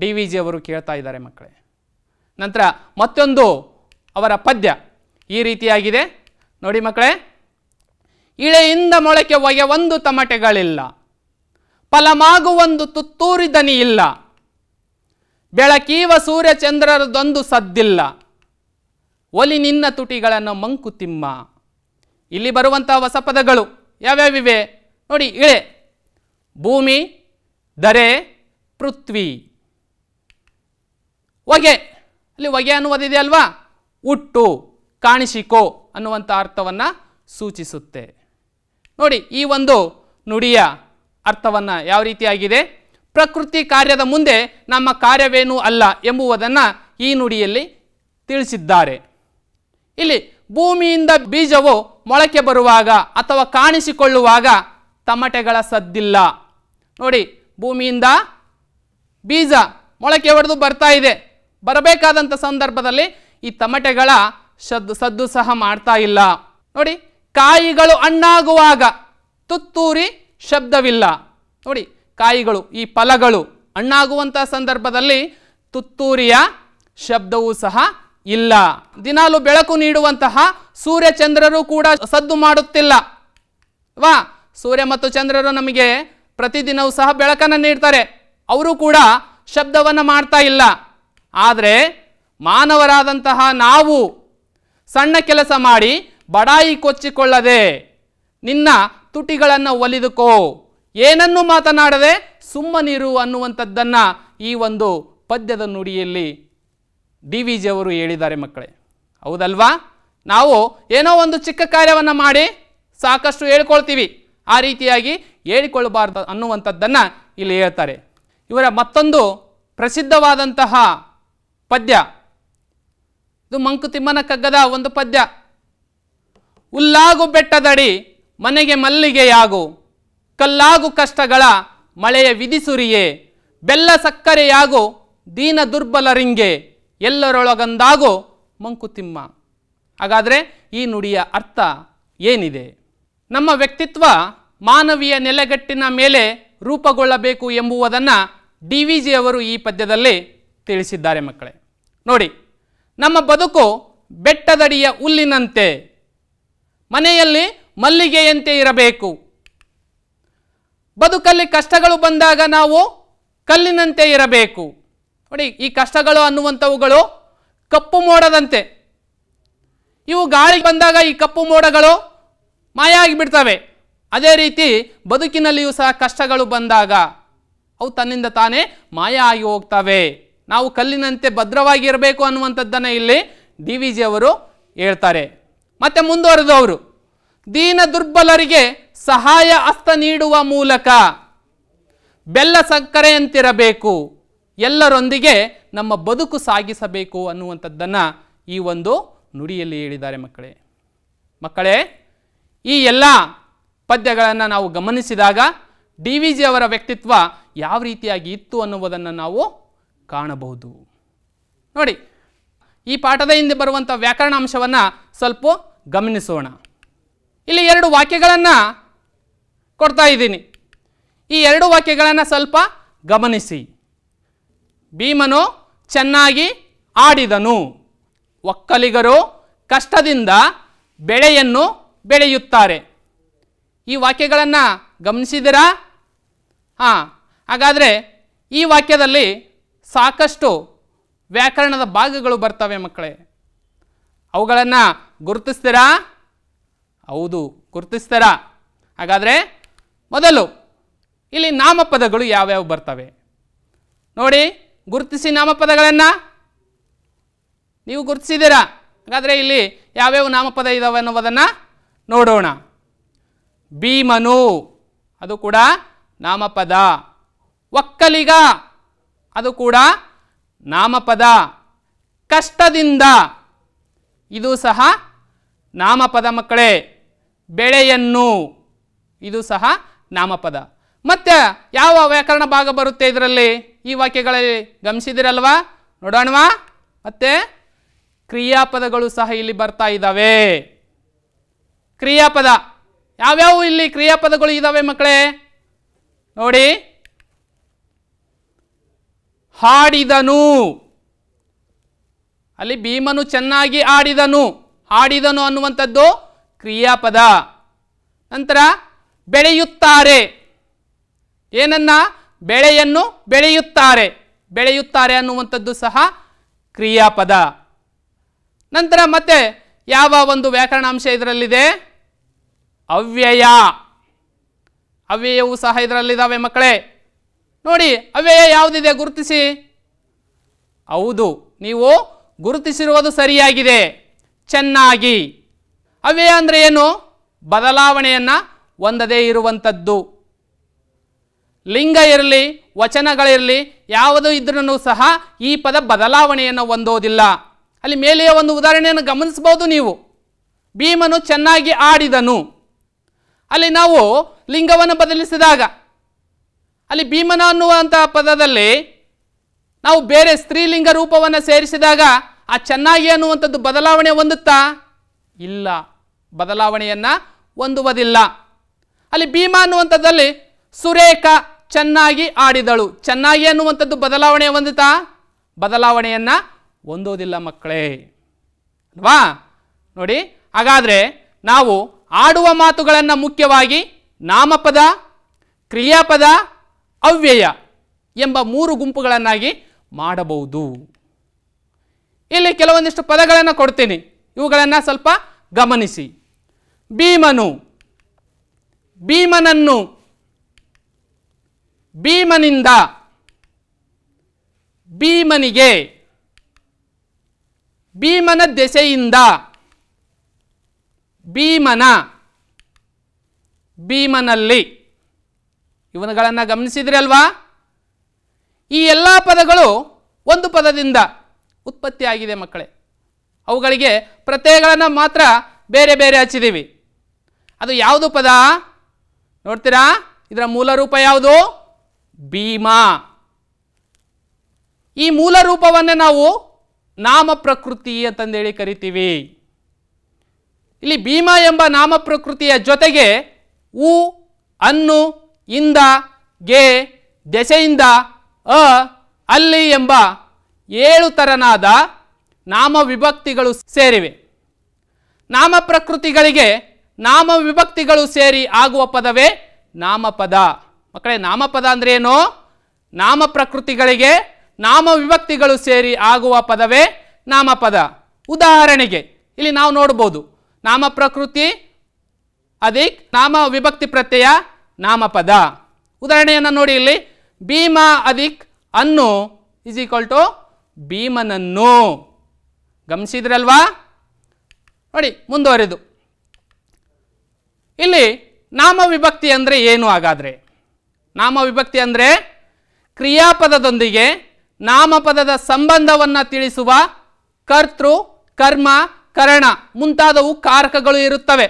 A: ಡಿ ವಿ ಜಿ ಅವರು ಕೇಳ್ತಾ ಇದ್ದಾರೆ ಮಕ್ಕಳೇ ನಂತರ ಮತ್ತೊಂದು ಅವರ ಪದ್ಯ ಈ ರೀತಿಯಾಗಿದೆ ನೋಡಿ ಮಕ್ಕಳೇ ಇಳೆಯಿಂದ ಮೊಳಕೆ ಒಗೆ ಒಂದು ತಮಟೆಗಳಿಲ್ಲ ಫಲಮಾಗುವೊಂದು ತುತ್ತೂರಿ ದನಿ ಇಲ್ಲ ಬೆಳಕೀವ ಸೂರ್ಯಚಂದ್ರರದೊಂದು ಸದ್ದಿಲ್ಲ ಒಲಿ ನಿನ್ನ ತುಟಿಗಳನ್ನು ಮಂಕುತಿಮ್ಮ ಇಲ್ಲಿ ಬರುವಂಥ ಹೊಸ ಪದಗಳು ಯಾವ್ಯಾವಿವೆ ನೋಡಿ ಇಳೆ ಭೂಮಿ ದರೆ ಪೃಥ್ವಿ ಹೊಗೆ ಅಲ್ಲಿ ಹೊಗೆ ಅನ್ನುವುದಿದೆ ಅಲ್ವಾ ಹುಟ್ಟು ಕಾಣಿಸಿಕೋ ಅನ್ನುವಂಥ ಅರ್ಥವನ್ನು ಸೂಚಿಸುತ್ತೆ ನೋಡಿ ಈ ಒಂದು ನುಡಿಯ ಅರ್ಥವನ್ನು ಯಾವ ರೀತಿಯಾಗಿದೆ ಪ್ರಕೃತಿ ಕಾರ್ಯದ ಮುಂದೆ ನಮ್ಮ ಕಾರ್ಯವೇನೂ ಅಲ್ಲ ಎಂಬುವುದನ್ನು ಈ ನುಡಿಯಲ್ಲಿ ತಿಳಿಸಿದ್ದಾರೆ ಇಲ್ಲಿ ಭೂಮಿಯಿಂದ ಬೀಜವು ಮೊಳಕೆ ಬರುವಾಗ ಅಥವಾ ಕಾಣಿಸಿಕೊಳ್ಳುವಾಗ ತಮಟೆಗಳ ಸದ್ದಿಲ್ಲ ನೋಡಿ ಭೂಮಿಯಿಂದ ಬೀಜ ಮೊಳಕೆ ಹೊಡೆದು ಬರ್ತಾ ಇದೆ ಬರಬೇಕಾದಂಥ ಸಂದರ್ಭದಲ್ಲಿ ಈ ತಮಟೆಗಳ ಸದ್ದು ಸದ್ದು ಸಹ ಮಾಡ್ತಾ ಇಲ್ಲ ನೋಡಿ ಕಾಯಿಗಳು ಅಣ್ಣಾಗುವಾಗ ತುತ್ತೂರಿ ಶಬ್ದವಿಲ್ಲ ನೋಡಿ ಕಾಯಿಗಳು ಈ ಫಲಗಳು ಹಣ್ಣಾಗುವಂಥ ಸಂದರ್ಭದಲ್ಲಿ ತುತ್ತೂರಿಯ ಶಬ್ದವೂ ಸಹ ಇಲ್ಲ ದಿನಾಲು ಬೆಳಕು ನೀಡುವಂತಹ ಸೂರ್ಯ ಚಂದ್ರರು ಕೂಡ ಸದ್ದು ಮಾಡುತ್ತಿಲ್ಲ ವಾ ಸೂರ್ಯ ಮತ್ತು ಚಂದ್ರರು ನಮಗೆ ಪ್ರತಿದಿನವೂ ಸಹ ಬೆಳಕನ್ನು ನೀಡ್ತಾರೆ ಅವರು ಕೂಡ ಶಬ್ದವನ್ನು ಮಾಡ್ತಾ ಇಲ್ಲ ಆದರೆ ಮಾನವರಾದಂತಹ ನಾವು ಸಣ್ಣ ಕೆಲಸ ಮಾಡಿ ಬಡಾಯಿ ಕೊಚ್ಚಿಕೊಳ್ಳದೆ ನಿನ್ನ ತುಟಿಗಳನ್ನು ಒಲಿದುಕೋ ಏನನ್ನು ಮಾತನಾಡದೆ ಸುಮ್ಮನಿರು ಅನ್ನುವಂಥದ್ದನ್ನು ಈ ಒಂದು ಪದ್ಯದ ನುಡಿಯಲ್ಲಿ ಡಿ ವಿ ಅವರು ಹೇಳಿದ್ದಾರೆ ಮಕ್ಕಳೇ ಹೌದಲ್ವಾ ನಾವು ಏನೋ ಒಂದು ಚಿಕ್ಕ ಕಾರ್ಯವನ್ನು ಮಾಡಿ ಸಾಕಷ್ಟು ಹೇಳ್ಕೊಳ್ತೀವಿ ಆ ರೀತಿಯಾಗಿ ಹೇಳಿಕೊಳ್ಳಬಾರ್ದು ಅನ್ನುವಂಥದ್ದನ್ನು ಇಲ್ಲಿ ಹೇಳ್ತಾರೆ ಇವರ ಮತ್ತೊಂದು ಪ್ರಸಿದ್ಧವಾದಂತಹ ಪದ್ಯ ಇದು ಮಂಕುತಿಮ್ಮನ ಕಗ್ಗದ ಒಂದು ಪದ್ಯ ಉಲ್ಲಾಗು ಬೆಟ್ಟದಡಿ ಮನೆಗೆ ಮಲ್ಲಿಗೆಯಾಗು ಕಲ್ಲಾಗು ಕಷ್ಟಗಳ ಮಳೆಯ ವಿಧಿಸುರಿಯೇ ಬೆಲ್ಲ ಸಕ್ಕರೆಯಾಗು ದೀನ ದುರ್ಬಲರಿಂಗೆ ಎಲ್ಲರೊಳಗಂದಾಗೋ ಮಂಕುತಿಮ್ಮ ಹಾಗಾದರೆ ಈ ನುಡಿಯ ಅರ್ಥ ಏನಿದೆ ನಮ್ಮ ವ್ಯಕ್ತಿತ್ವ ಮಾನವೀಯ ನೆಲೆಗಟ್ಟಿನ ಮೇಲೆ ರೂಪುಗೊಳ್ಳಬೇಕು ಎಂಬುವುದನ್ನು ಡಿ ವಿ ಜಿ ಅವರು ಈ ಪದ್ಯದಲ್ಲಿ ತಿಳಿಸಿದ್ದಾರೆ ಮಕ್ಕಳೇ ನೋಡಿ ನಮ್ಮ ಬದುಕು ಬೆಟ್ಟದಡಿಯ ಹುಲ್ಲಿನಂತೆ ಮನೆಯಲ್ಲಿ ಮಲ್ಲಿಗೆಯಂತೆ ಇರಬೇಕು ಬದುಕಲ್ಲಿ ಕಷ್ಟಗಳು ಬಂದಾಗ ನಾವು ಕಲ್ಲಿನಂತೆ ಇರಬೇಕು ನೋಡಿ ಈ ಕಷ್ಟಗಳು ಅನ್ನುವಂಥವುಗಳು ಕಪ್ಪು ಮೋಡದಂತೆ ಇವು ಗಾಳಿಗೆ ಬಂದಾಗ ಈ ಕಪ್ಪು ಮೋಡಗಳು ಮಾಯ ಆಗಿಬಿಡ್ತವೆ ಅದೇ ರೀತಿ ಬದುಕಿನಲ್ಲಿಯೂ ಸಹ ಕಷ್ಟಗಳು ಬಂದಾಗ ಅವು ತನ್ನಿಂದ ತಾನೇ ಮಾಯ ಆಗಿ ಹೋಗ್ತವೆ ನಾವು ಕಲ್ಲಿನಂತೆ ಭದ್ರವಾಗಿರಬೇಕು ಅನ್ನುವಂಥದ್ದನ್ನು ಇಲ್ಲಿ ಡಿ ವಿ ಜಿ ಅವರು ಹೇಳ್ತಾರೆ ಮುಂದುವರೆದು ಅವರು ದೀನ ದುರ್ಬಲರಿಗೆ ಸಹಾಯ ಹಸ್ತ ನೀಡುವ ಮೂಲಕ ಬೆಲ್ಲ ಸಕ್ಕರೆಯಂತಿರಬೇಕು ಎಲ್ಲರೊಂದಿಗೆ ನಮ್ಮ ಬದುಕು ಸಾಗಿಸಬೇಕು ಅನ್ನುವಂಥದ್ದನ್ನು ಈ ಒಂದು ನುಡಿಯಲ್ಲಿ ಹೇಳಿದ್ದಾರೆ ಮಕ್ಕಳೇ ಮಕ್ಕಳೇ ಈ ಎಲ್ಲ ಪದ್ಯಗಳನ್ನು ನಾವು ಗಮನಿಸಿದಾಗ ಡಿ ವಿ ಜಿ ಅವರ ವ್ಯಕ್ತಿತ್ವ ಯಾವ ರೀತಿಯಾಗಿ ಇತ್ತು ಅನ್ನುವುದನ್ನು ನಾವು ಕಾಣಬಹುದು ನೋಡಿ ಈ ಪಾಠದ ಹಿಂದೆ ಬರುವಂಥ ವ್ಯಾಕರಣ ಅಂಶವನ್ನು ಸ್ವಲ್ಪ ಗಮನಿಸೋಣ ಇಲ್ಲಿ ಎರಡು ವಾಕ್ಯಗಳನ್ನು ಕೊಡ್ತಾ ಇದ್ದೀನಿ ಈ ಎರಡು ವಾಕ್ಯಗಳನ್ನು ಸ್ವಲ್ಪ ಗಮನಿಸಿ ಭೀಮನು ಚೆನ್ನಾಗಿ ಆಡಿದನು ಒಕ್ಕಲಿಗರು ಕಷ್ಟದಿಂದ ಬೆಳೆಯನ್ನು ಬೆಳೆಯುತ್ತಾರೆ ಈ ವಾಕ್ಯಗಳನ್ನು ಗಮನಿಸಿದಿರಾ ಹಾಂ ಹಾಗಾದರೆ ಈ ವಾಕ್ಯದಲ್ಲಿ ಸಾಕಷ್ಟು ವ್ಯಾಕರಣದ ಭಾಗಗಳು ಬರ್ತವೆ ಮಕ್ಕಳೇ ಅವುಗಳನ್ನು ಗುರುತಿಸ್ತೀರಾ ಹೌದು ಗುರುತಿಸ್ತೀರಾ ಹಾಗಾದರೆ ಮೊದಲು ಇಲ್ಲಿ ನಾಮಪದಗಳು ಯಾವ್ಯಾವು ಬರ್ತವೆ ನೋಡಿ ಗುರುತಿಸಿ ನಾಮಪದಗಳನ್ನು ನೀವು ಗುರುತಿಸಿದ್ದೀರಾ ಹಾಗಾದರೆ ಇಲ್ಲಿ ಯಾವ್ಯಾವ ನಾಮಪದ ಇದಾವೆ ಅನ್ನುವುದನ್ನು ನೋಡೋಣ ಭೀಮನು ಅದು ಕೂಡ ನಾಮಪದ ಒಕ್ಕಲಿಗ ಅದು ಕೂಡ ನಾಮಪದ ಕಷ್ಟದಿಂದ ಇದು ಸಹ ನಾಮಪದ ಮಕ್ಕಳೇ ಬೆಳೆಯನ್ನು ಇದು ಸಹ ನಾಮಪದ ಮತ್ತೆ ಯಾವ ವ್ಯಾಕರಣ ಭಾಗ ಬರುತ್ತೆ ಇದರಲ್ಲಿ ಈ ವಾಕ್ಯಗಳಲ್ಲಿ ಗಮನಿಸಿದಿರಲ್ವಾ ನೋಡೋಣವಾ ಮತ್ತೆ ಕ್ರಿಯಾಪದಗಳು ಸಹ ಇಲ್ಲಿ ಬರ್ತಾ ಇದ್ದಾವೆ ಕ್ರಿಯಾಪದ ಯಾವ್ಯಾವ ಇಲ್ಲಿ ಕ್ರಿಯಾಪದಗಳು ಇದ್ದಾವೆ ಮಕ್ಕಳೇ ನೋಡಿ ಹಾಡಿದನು ಅಲ್ಲಿ ಭೀಮನು ಚೆನ್ನಾಗಿ ಆಡಿದನು ಹಾಡಿದನು ಅನ್ನುವಂಥದ್ದು ಕ್ರಿಯಾಪದ ನಂತರ ಬೆಳೆಯುತ್ತಾರೆ ಏನನ್ನ ಬೆಳೆಯನ್ನು ಬೆಳೆಯುತ್ತಾರೆ ಬೆಳೆಯುತ್ತಾರೆ ಅನ್ನುವಂಥದ್ದು ಸಹ ಕ್ರಿಯಾಪದ ನಂತರ ಮತ್ತೆ ಯಾವ ಒಂದು ವ್ಯಾಕರಣಾಂಶ ಇದರಲ್ಲಿದೆ ಅವ್ಯಯ ಅವ್ಯಯವೂ ಸಹ ಇದರಲ್ಲಿದ್ದಾವೆ ಮಕ್ಕಳೇ ನೋಡಿ ಅವ್ಯಯ ಯಾವುದಿದೆ ಗುರುತಿಸಿ ಹೌದು ನೀವು ಗುರುತಿಸಿರುವುದು ಸರಿಯಾಗಿದೆ ಚೆನ್ನಾಗಿ ಅವ್ಯಯ ಅಂದರೆ ಏನು ಬದಲಾವಣೆಯನ್ನು ಹೊಂದದೇ ಇರುವಂಥದ್ದು ಲಿಂಗ ಇರಲಿ ವಚನಗಳಿರಲಿ ಯಾವುದು ಇದ್ರೂ ಸಹ ಈ ಪದ ಬದಲಾವಣೆಯನ್ನು ಹೊಂದೋದಿಲ್ಲ ಅಲ್ಲಿ ಮೇಲೆಯ ಒಂದು ಉದಾಹರಣೆಯನ್ನು ಗಮನಿಸಬಹುದು ನೀವು ಭೀಮನು ಚೆನ್ನಾಗಿ ಆಡಿದನು ಅಲ್ಲಿ ನಾವು ಲಿಂಗವನ್ನು ಬದಲಿಸಿದಾಗ ಅಲ್ಲಿ ಭೀಮನ ಅನ್ನುವಂಥ ಪದದಲ್ಲಿ ನಾವು ಬೇರೆ ಸ್ತ್ರೀಲಿಂಗ ರೂಪವನ್ನು ಸೇರಿಸಿದಾಗ ಆ ಚೆನ್ನಾಗಿ ಅನ್ನುವಂಥದ್ದು ಬದಲಾವಣೆ ಹೊಂದುತ್ತಾ ಇಲ್ಲ ಬದಲಾವಣೆಯನ್ನು ಹೊಂದುವುದಿಲ್ಲ ಅಲ್ಲಿ ಭೀಮ ಅನ್ನುವಂಥದ್ದಲ್ಲಿ ಸುರೇಖ ಚೆನ್ನಾಗಿ ಆಡಿದಳು ಚೆನ್ನಾಗಿ ಅನ್ನುವಂಥದ್ದು ಬದಲಾವಣೆ ಹೊಂದುತ್ತಾ ಬದಲಾವಣೆಯನ್ನು ಹೊಂದೋದಿಲ್ಲ ಮಕ್ಕಳೇ ಅಲ್ವಾ ನೋಡಿ ಹಾಗಾದರೆ ನಾವು ಆಡುವ ಮಾತುಗಳನ್ನು ಮುಖ್ಯವಾಗಿ ನಾಮಪದ ಕ್ರಿಯಾಪದ ಅವ್ಯಯ ಎಂಬ ಮೂರು ಗುಂಪುಗಳನ್ನಾಗಿ ಮಾಡಬಹುದು ಇಲ್ಲಿ ಕೆಲವೊಂದಿಷ್ಟು ಪದಗಳನ್ನು ಕೊಡ್ತೀನಿ ಇವುಗಳನ್ನು ಸ್ವಲ್ಪ ಗಮನಿಸಿ ಭೀಮನು ಭೀಮನನ್ನು ಭೀಮನಿಂದ ಭೀಮನಿಗೆ ಭೀಮನ ದೆಸೆಯಿಂದ ಭೀಮನ ಭೀಮನಲ್ಲಿ ಇವನುಗಳನ್ನು ಗಮನಿಸಿದ್ರಿ ಅಲ್ವಾ ಈ ಎಲ್ಲ ಪದಗಳು ಒಂದು ಪದದಿಂದ ಉತ್ಪತ್ತಿಯಾಗಿದೆ ಮಕ್ಕಳೇ ಅವುಗಳಿಗೆ ಪ್ರತ್ಯಯಗಳನ್ನು ಮಾತ್ರ ಬೇರೆ ಬೇರೆ ಹಚ್ಚಿದ್ದೀವಿ ಅದು ಯಾವುದು ಪದ ನೋಡ್ತೀರಾ ಇದರ ಮೂಲ ರೂಪ ಯಾವುದು ಭೀಮಾ ಈ ಮೂಲ ರೂಪವನ್ನೇ ನಾವು ನಾಮ ಪ್ರಕೃತಿ ಅಂತಂದೇಳಿ ಕರಿತೀವಿ ಇಲ್ಲಿ ಭೀಮ ಎಂಬ ನಾಮ ಪ್ರಕೃತಿಯ ಜೊತೆಗೆ ಉ ಅನ್ನು ಇಂದ ಗೆ ದೆಸೆಯಿಂದ ಅ ಅಲ್ಲಿ ಎಂಬ ಏಳು ತರನಾದ ನಾಮ ವಿಭಕ್ತಿಗಳು ಸೇರಿವೆ ನಾಮ ಪ್ರಕೃತಿಗಳಿಗೆ ನಾಮ ವಿಭಕ್ತಿಗಳು ಸೇರಿ ಆಗುವ ಪದವೇ ನಾಮಪದ ಮಕ್ಕಳೇ ನಾಮಪದ ಅಂದ್ರೆ ಏನು ನಾಮ ಪ್ರಕೃತಿಗಳಿಗೆ ನಾಮ ವಿಭಕ್ತಿಗಳು ಸೇರಿ ಆಗುವ ಪದವೇ ನಾಮಪದ ಉದಾಹರಣೆಗೆ ಇಲ್ಲಿ ನಾವು ನೋಡ್ಬೋದು ನಾಮ ಪ್ರಕೃತಿ ಅದಿಕ್ ನಾಮ ವಿಭಕ್ತಿ ಪ್ರತ್ಯಯ ನಾಮಪದ ಉದಾಹರಣೆಯನ್ನು ನೋಡಿ ಇಲ್ಲಿ ಭೀಮ ಅದಿಕ್ ಅನ್ನು ಇಸ್ ಈಕ್ವಲ್ ಟು ಭೀಮನನ್ನು ಗಮನಿಸಿದ್ರಲ್ವಾ ನೋಡಿ ಮುಂದುವರೆದು ಇಲ್ಲಿ ನಾಮ ವಿಭಕ್ತಿ ಅಂದರೆ ಏನು ಹಾಗಾದರೆ ನಾಮ ವಿಭಕ್ತಿ ಅಂದರೆ ಕ್ರಿಯಾಪದದೊಂದಿಗೆ ನಾಮಪದದ ಸಂಬಂಧವನ್ನು ತಿಳಿಸುವ ಕರ್ತೃ ಕರ್ಮ ಕರಣ ಮುಂತಾದವು ಕಾರಕಗಳು ಇರುತ್ತವೆ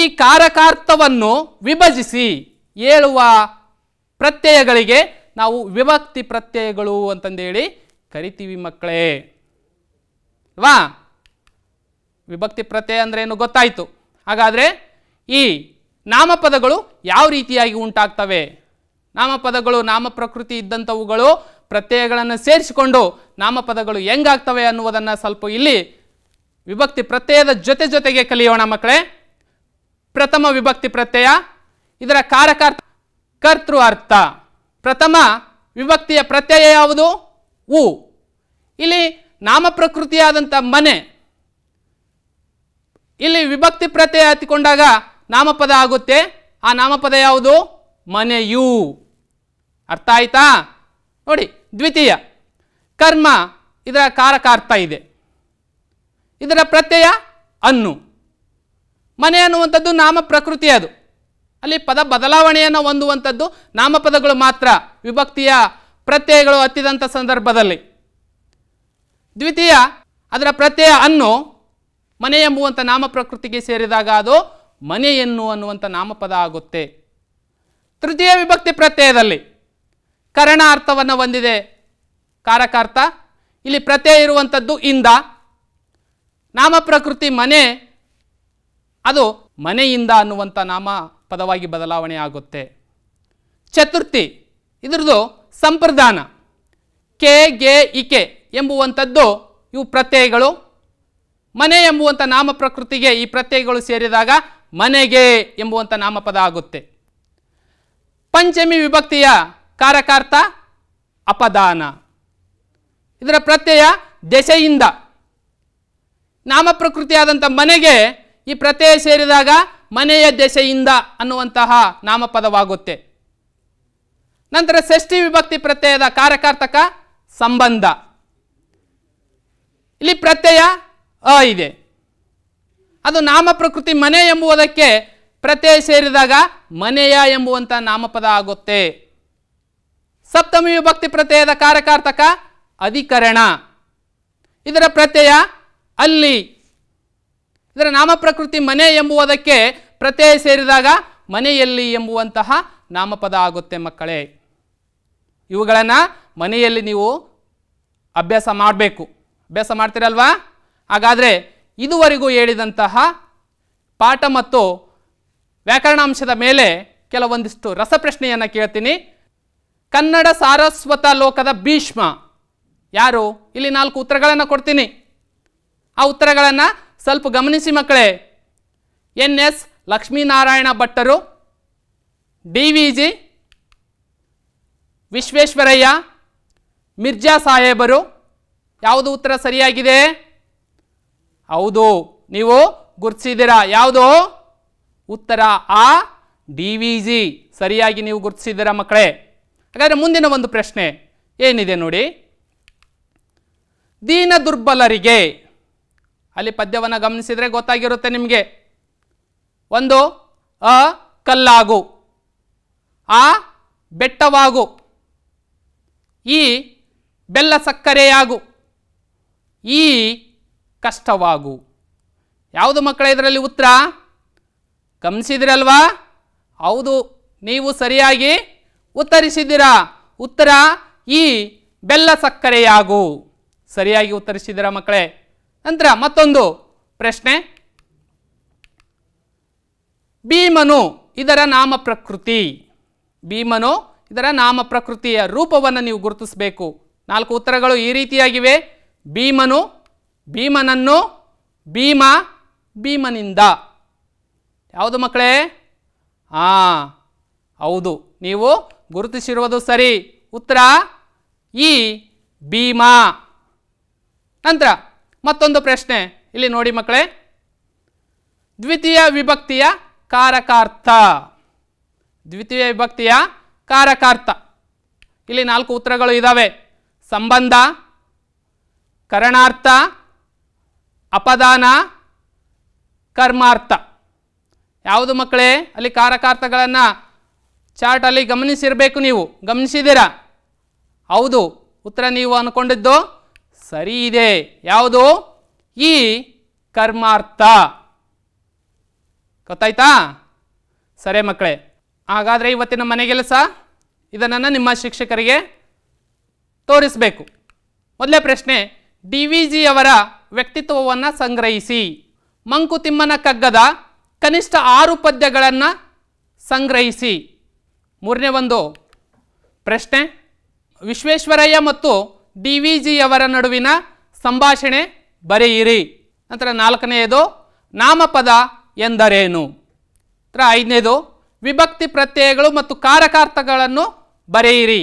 A: ಈ ಕಾರಕಾರ್ಥವನ್ನು ವಿಭಜಿಸಿ ಹೇಳುವ ಪ್ರತ್ಯಯಗಳಿಗೆ ನಾವು ವಿಭಕ್ತಿ ಪ್ರತ್ಯಯಗಳು ಅಂತಂದೇಳಿ ಕರಿತೀವಿ ಮಕ್ಕಳೇ ಅಲ್ವಾ ವಿಭಕ್ತಿ ಪ್ರತ್ಯಯ ಏನು ಗೊತ್ತಾಯಿತು ಹಾಗಾದರೆ ಈ ನಾಮಪದಗಳು ಯಾವ ರೀತಿಯಾಗಿ ಉಂಟಾಗ್ತವೆ ನಾಮಪದಗಳು ಪ್ರಕೃತಿ ಇದ್ದಂಥವುಗಳು ಪ್ರತ್ಯಯಗಳನ್ನು ಸೇರಿಸಿಕೊಂಡು ನಾಮಪದಗಳು ಹೆಂಗಾಗ್ತವೆ ಅನ್ನುವುದನ್ನು ಸ್ವಲ್ಪ ಇಲ್ಲಿ ವಿಭಕ್ತಿ ಪ್ರತ್ಯಯದ ಜೊತೆ ಜೊತೆಗೆ ಕಲಿಯೋಣ ಮಕ್ಕಳೇ ಪ್ರಥಮ ವಿಭಕ್ತಿ ಪ್ರತ್ಯಯ ಇದರ ಕಾರಕಾರ್ಥ ಕರ್ತೃ ಅರ್ಥ ಪ್ರಥಮ ವಿಭಕ್ತಿಯ ಪ್ರತ್ಯಯ ಯಾವುದು ಉ ಇಲ್ಲಿ ನಾಮ ಪ್ರಕೃತಿಯಾದಂಥ ಮನೆ ಇಲ್ಲಿ ವಿಭಕ್ತಿ ಪ್ರತ್ಯಯ ಹತ್ತಿಕೊಂಡಾಗ ನಾಮಪದ ಆಗುತ್ತೆ ಆ ನಾಮಪದ ಯಾವುದು ಮನೆಯು ಅರ್ಥ ಆಯ್ತಾ ನೋಡಿ ದ್ವಿತೀಯ ಕರ್ಮ ಇದರ ಕಾರಕ ಅರ್ಥ ಇದೆ ಇದರ ಪ್ರತ್ಯಯ ಅನ್ನು ಮನೆ ಅನ್ನುವಂಥದ್ದು ನಾಮ ಪ್ರಕೃತಿ ಅದು ಅಲ್ಲಿ ಪದ ಬದಲಾವಣೆಯನ್ನು ಹೊಂದುವಂಥದ್ದು ನಾಮಪದಗಳು ಮಾತ್ರ ವಿಭಕ್ತಿಯ ಪ್ರತ್ಯಯಗಳು ಹತ್ತಿದಂಥ ಸಂದರ್ಭದಲ್ಲಿ ದ್ವಿತೀಯ ಅದರ ಪ್ರತ್ಯಯ ಅನ್ನು ಮನೆ ಎಂಬುವಂಥ ನಾಮ ಪ್ರಕೃತಿಗೆ ಸೇರಿದಾಗ ಅದು ಮನೆಯನ್ನು ಅನ್ನುವಂಥ ನಾಮಪದ ಆಗುತ್ತೆ ತೃತೀಯ ವಿಭಕ್ತಿ ಪ್ರತ್ಯಯದಲ್ಲಿ ಕರಣ ಅರ್ಥವನ್ನು ಹೊಂದಿದೆ ಕಾರಕಾರ್ಥ ಇಲ್ಲಿ ಪ್ರತ್ಯಯ ಇರುವಂಥದ್ದು ಇಂದ ನಾಮ ಪ್ರಕೃತಿ ಮನೆ ಅದು ಮನೆಯಿಂದ ಅನ್ನುವಂಥ ನಾಮ ಪದವಾಗಿ ಬದಲಾವಣೆ ಆಗುತ್ತೆ ಚತುರ್ಥಿ ಇದರದು ಸಂಪ್ರದಾನ ಕೆ ಗೆ ಇಕೆ ಎಂಬುವಂಥದ್ದು ಇವು ಪ್ರತ್ಯಯಗಳು ಮನೆ ಎಂಬುವಂಥ ನಾಮ ಪ್ರಕೃತಿಗೆ ಈ ಪ್ರತ್ಯಯಗಳು ಸೇರಿದಾಗ ಮನೆಗೆ ಎಂಬುವಂಥ ನಾಮಪದ ಆಗುತ್ತೆ ಪಂಚಮಿ ವಿಭಕ್ತಿಯ ಕಾರಕಾರ್ಥ ಅಪದಾನ ಇದರ ಪ್ರತ್ಯಯ ದೆಸೆಯಿಂದ ನಾಮ ಪ್ರಕೃತಿಯಾದಂಥ ಮನೆಗೆ ಈ ಪ್ರತ್ಯಯ ಸೇರಿದಾಗ ಮನೆಯ ದೆಸೆಯಿಂದ ಅನ್ನುವಂತಹ ನಾಮಪದವಾಗುತ್ತೆ ನಂತರ ಷಷ್ಠಿ ವಿಭಕ್ತಿ ಪ್ರತ್ಯಯದ ಕಾರಕಾರ್ಥಕ ಸಂಬಂಧ ಇಲ್ಲಿ ಪ್ರತ್ಯಯ ಅ ಇದೆ ಅದು ನಾಮ ಪ್ರಕೃತಿ ಮನೆ ಎಂಬುವುದಕ್ಕೆ ಪ್ರತ್ಯಯ ಸೇರಿದಾಗ ಮನೆಯ ಎಂಬುವಂಥ ನಾಮಪದ ಆಗುತ್ತೆ ಸಪ್ತಮಿ ವಿಭಕ್ತಿ ಪ್ರತ್ಯಯದ ಕಾರಕಾರ್ಥಕ ಅಧಿಕರಣ ಇದರ ಪ್ರತ್ಯಯ ಅಲ್ಲಿ ಇದರ ನಾಮ ಪ್ರಕೃತಿ ಮನೆ ಎಂಬುವುದಕ್ಕೆ ಪ್ರತ್ಯಯ ಸೇರಿದಾಗ ಮನೆಯಲ್ಲಿ ಎಂಬುವಂತಹ ನಾಮಪದ ಆಗುತ್ತೆ ಮಕ್ಕಳೇ ಇವುಗಳನ್ನು ಮನೆಯಲ್ಲಿ ನೀವು ಅಭ್ಯಾಸ ಮಾಡಬೇಕು ಅಭ್ಯಾಸ ಮಾಡ್ತೀರಲ್ವಾ ಹಾಗಾದರೆ ಇದುವರೆಗೂ ಹೇಳಿದಂತಹ ಪಾಠ ಮತ್ತು ವ್ಯಾಕರಣಾಂಶದ ಮೇಲೆ ಕೆಲವೊಂದಿಷ್ಟು ರಸಪ್ರಶ್ನೆಯನ್ನು ಕೇಳ್ತೀನಿ ಕನ್ನಡ ಸಾರಸ್ವತ ಲೋಕದ ಭೀಷ್ಮ ಯಾರು ಇಲ್ಲಿ ನಾಲ್ಕು ಉತ್ತರಗಳನ್ನು ಕೊಡ್ತೀನಿ ಆ ಉತ್ತರಗಳನ್ನು ಸ್ವಲ್ಪ ಗಮನಿಸಿ ಮಕ್ಕಳೇ ಎನ್ ಎಸ್ ಲಕ್ಷ್ಮೀನಾರಾಯಣ ಭಟ್ಟರು D V G Visvesvaraya Mirza ಸಾಹೇಬರು ಯಾವುದು ಉತ್ತರ ಸರಿಯಾಗಿದೆ ಹೌದು ನೀವು ಗುರುತಿಸಿದ್ದೀರಾ ಯಾವುದು ಉತ್ತರ ಆ ಡಿ ವಿ ಜಿ ಸರಿಯಾಗಿ ನೀವು ಗುರುತಿಸಿದ್ದೀರಾ ಮಕ್ಕಳೇ ಹಾಗಾದರೆ ಮುಂದಿನ ಒಂದು ಪ್ರಶ್ನೆ ಏನಿದೆ ನೋಡಿ ದೀನ ದುರ್ಬಲರಿಗೆ ಅಲ್ಲಿ ಪದ್ಯವನ್ನು ಗಮನಿಸಿದರೆ ಗೊತ್ತಾಗಿರುತ್ತೆ ನಿಮಗೆ ಒಂದು ಅ ಕಲ್ಲಾಗು ಆ ಬೆಟ್ಟವಾಗು ಈ ಬೆಲ್ಲ ಸಕ್ಕರೆಯಾಗು ಈ ಕಷ್ಟವಾಗು ಯಾವುದು ಮಕ್ಕಳ ಇದರಲ್ಲಿ ಉತ್ತರ ಗಮನಿಸಿದಿರಲ್ವಾ ಹೌದು ನೀವು ಸರಿಯಾಗಿ ಉತ್ತರಿಸಿದ್ದೀರಾ ಉತ್ತರ ಈ ಬೆಲ್ಲ ಸಕ್ಕರೆಯಾಗು ಸರಿಯಾಗಿ ಉತ್ತರಿಸಿದಿರ ಮಕ್ಕಳೇ ನಂತರ ಮತ್ತೊಂದು ಪ್ರಶ್ನೆ ಭೀಮನು ಇದರ ನಾಮ ಪ್ರಕೃತಿ ಭೀಮನು ಇದರ ನಾಮ ಪ್ರಕೃತಿಯ ರೂಪವನ್ನು ನೀವು ಗುರುತಿಸಬೇಕು ನಾಲ್ಕು ಉತ್ತರಗಳು ಈ ರೀತಿಯಾಗಿವೆ ಭೀಮನು ಭೀಮನನ್ನು ಭೀಮ ಭೀಮನಿಂದ ಯಾವುದು ಮಕ್ಕಳೇ ಹಾಂ ಹೌದು ನೀವು ಗುರುತಿಸಿರುವುದು ಸರಿ ಉತ್ತರ ಈ ಭೀಮ ನಂತರ ಮತ್ತೊಂದು ಪ್ರಶ್ನೆ ಇಲ್ಲಿ ನೋಡಿ ಮಕ್ಕಳೇ ದ್ವಿತೀಯ ವಿಭಕ್ತಿಯ ಕಾರಕಾರ್ಥ ದ್ವಿತೀಯ ವಿಭಕ್ತಿಯ ಕಾರಕಾರ್ಥ ಇಲ್ಲಿ ನಾಲ್ಕು ಉತ್ತರಗಳು ಇದ್ದಾವೆ ಸಂಬಂಧ ಕರಣಾರ್ಥ ಅಪದಾನ ಕರ್ಮಾರ್ಥ ಯಾವುದು ಮಕ್ಕಳೇ ಅಲ್ಲಿ ಕಾರಕಾರ್ಥಗಳನ್ನು ಚಾರ್ಟಲ್ಲಿ ಗಮನಿಸಿರಬೇಕು ನೀವು ಗಮನಿಸಿದ್ದೀರಾ ಹೌದು ಉತ್ತರ ನೀವು ಅಂದ್ಕೊಂಡಿದ್ದು ಸರಿ ಇದೆ ಯಾವುದು ಈ ಕರ್ಮಾರ್ಥ ಗೊತ್ತಾಯ್ತಾ ಸರಿ ಮಕ್ಕಳೇ ಹಾಗಾದರೆ ಇವತ್ತಿನ ಮನೆ ಕೆಲಸ ಇದನ್ನು ನಿಮ್ಮ ಶಿಕ್ಷಕರಿಗೆ ತೋರಿಸಬೇಕು ಮೊದಲೇ ಪ್ರಶ್ನೆ ಡಿ ವಿ ಜಿಯವರ ವ್ಯಕ್ತಿತ್ವವನ್ನು ಸಂಗ್ರಹಿಸಿ ಮಂಕುತಿಮ್ಮನ ಕಗ್ಗದ ಕನಿಷ್ಠ ಆರು ಪದ್ಯಗಳನ್ನು ಸಂಗ್ರಹಿಸಿ ಮೂರನೇ ಒಂದು ಪ್ರಶ್ನೆ ವಿಶ್ವೇಶ್ವರಯ್ಯ ಮತ್ತು ಡಿ ವಿ ಜಿಯವರ ನಡುವಿನ ಸಂಭಾಷಣೆ ಬರೆಯಿರಿ ನಂತರ ನಾಲ್ಕನೆಯದು ನಾಮಪದ ಎಂದರೇನು ನಂತರ ಐದನೇದು ವಿಭಕ್ತಿ ಪ್ರತ್ಯಯಗಳು ಮತ್ತು ಕಾರಕಾರ್ಥಗಳನ್ನು ಬರೆಯಿರಿ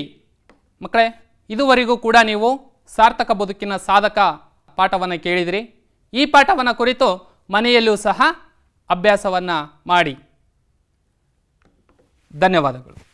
A: ಮಕ್ಕಳೇ ಇದುವರೆಗೂ ಕೂಡ ನೀವು ಸಾರ್ಥಕ ಬದುಕಿನ ಸಾಧಕ ಪಾಠವನ್ನು ಕೇಳಿದಿರಿ ಈ ಪಾಠವನ್ನು ಕುರಿತು ಮನೆಯಲ್ಲೂ ಸಹ ಅಭ್ಯಾಸವನ್ನು ಮಾಡಿ ಧನ್ಯವಾದಗಳು